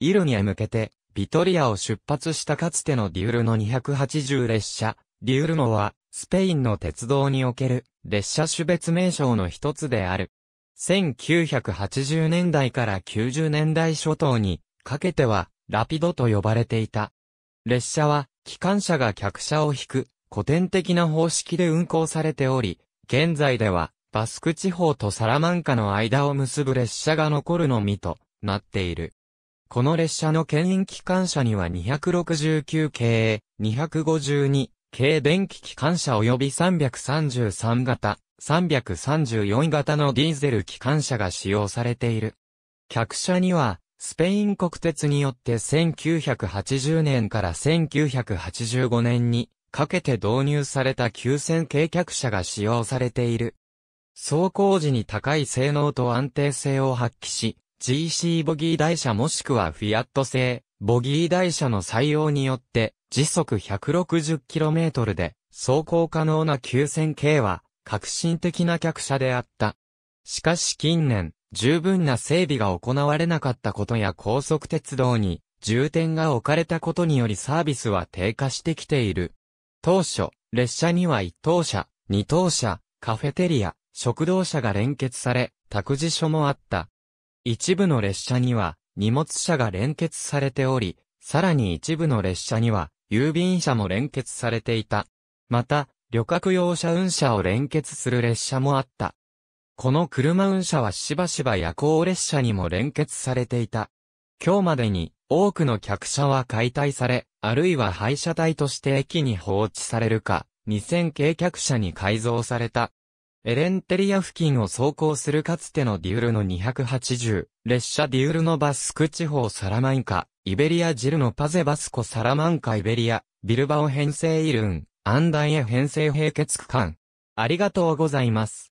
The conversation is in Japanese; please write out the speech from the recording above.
イルニへ向けて、ビトリアを出発したかつてのデュールの280列車、デュールノは、スペインの鉄道における列車種別名称の一つである。1980年代から90年代初頭にかけてはラピドと呼ばれていた。列車は機関車が客車を引く古典的な方式で運行されており、現在ではバスク地方とサラマンカの間を結ぶ列車が残るのみとなっている。この列車の牽引機関車には269系、252系電気機関車及び333型、334型のディーゼル機関車が使用されている。客車には、スペイン国鉄によって1980年から1985年にかけて導入された9000系客車が使用されている。走行時に高い性能と安定性を発揮し、GC ボギー台車もしくはフィアット製、ボギー台車の採用によって、時速 160km で走行可能な 9000K は、革新的な客車であった。しかし近年、十分な整備が行われなかったことや高速鉄道に重点が置かれたことによりサービスは低下してきている。当初、列車には1等車、2等車、カフェテリア、食堂車が連結され、託児所もあった。一部の列車には荷物車が連結されており、さらに一部の列車には郵便車も連結されていた。また、旅客用車運車を連結する列車もあった。この車運車はしばしば夜行列車にも連結されていた。今日までに多くの客車は解体され、あるいは廃車体として駅に放置されるか、2000系客車に改造された。エレンテリア付近を走行するかつてのデュールの280、列車デュールのバスク地方サラマンカ、イベリアジルのパゼバスコサラマンカイベリア、ビルバオ編成イルン、アンダイエ編成平結区間。ありがとうございます。